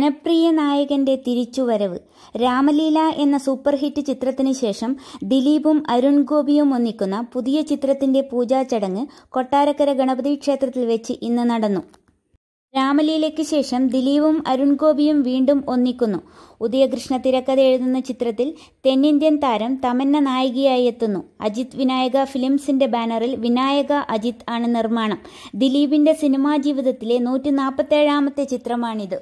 ജനപ്രിയ നായകന്റെ തിരിച്ചുവരവ് രാമലീല എന്ന സൂപ്പർ ഹിറ്റ് ചിത്രത്തിന് ശേഷം ദിലീപും അരുൺ ഗോപിയും ഒന്നിക്കുന്ന പുതിയ ചിത്രത്തിന്റെ പൂജാ ചടങ്ങ് കൊട്ടാരക്കര ഗണപതി ക്ഷേത്രത്തിൽ വെച്ച് ഇന്ന് നടന്നു രാമലീലയ്ക്ക് ശേഷം ദിലീപും അരുൺ ഗോപിയും വീണ്ടും ഒന്നിക്കുന്നു ഉദയകൃഷ്ണ തിരക്കഥ എഴുതുന്ന ചിത്രത്തിൽ തെന്നിന്ത്യൻ താരം തമന്ന നായികയായി എത്തുന്നു അജിത് വിനായക ഫിലിംസിന്റെ ബാനറിൽ വിനായക അജിത് ആണ് നിർമ്മാണം ദിലീപിന്റെ സിനിമാ ജീവിതത്തിലെ നൂറ്റി നാൽപ്പത്തേഴാമത്തെ ചിത്രമാണിത്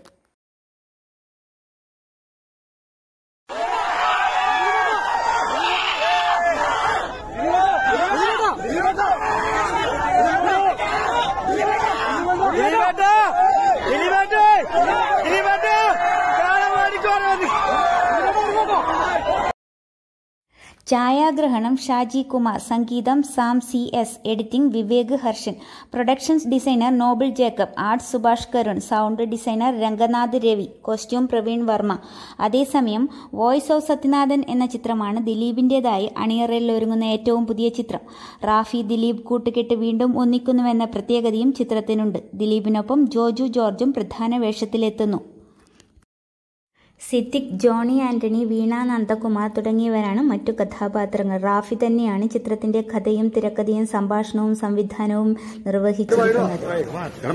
ഛായാഗ്രഹണം ഷാജി കുമാർ സംഗീതം Sam C S editing Vivek Harshan productions designer Noble Jacob arts Subhash Karun sound designer Ranganath Ravi costume Praveen Varma അതേസമയം വോയിസ് ഓഫ് സത്യനാഥൻ എന്ന ചിത്രമാണ് ദിലീപിൻ്റെതായി അണിയറയിൽ ഒരുങ്ങുന്ന ഏറ്റവും പുതിയ ചിത്രം റാഫി ദിലീപ് കൂട്ടുകെട്ട് വീണ്ടും ഒന്നിക്കുന്നുവെന്ന പ്രത്യേകതയും ചിത്രത്തിനുണ്ട് ദിലീപിനൊപ്പം ജോജു ജോർജും പ്രധാന വേഷത്തിലെത്തുന്നു സിദ്ദിഖ് ജോണി ആന്റണി വീണ നന്ദകുമാർ തുടങ്ങിയവരാണ് മറ്റു കഥാപാത്രങ്ങൾ റാഫി തന്നെയാണ് ചിത്രത്തിന്റെ കഥയും തിരക്കഥയും സംഭാഷണവും സംവിധാനവും നിർവഹിച്ചിരിക്കുന്നത്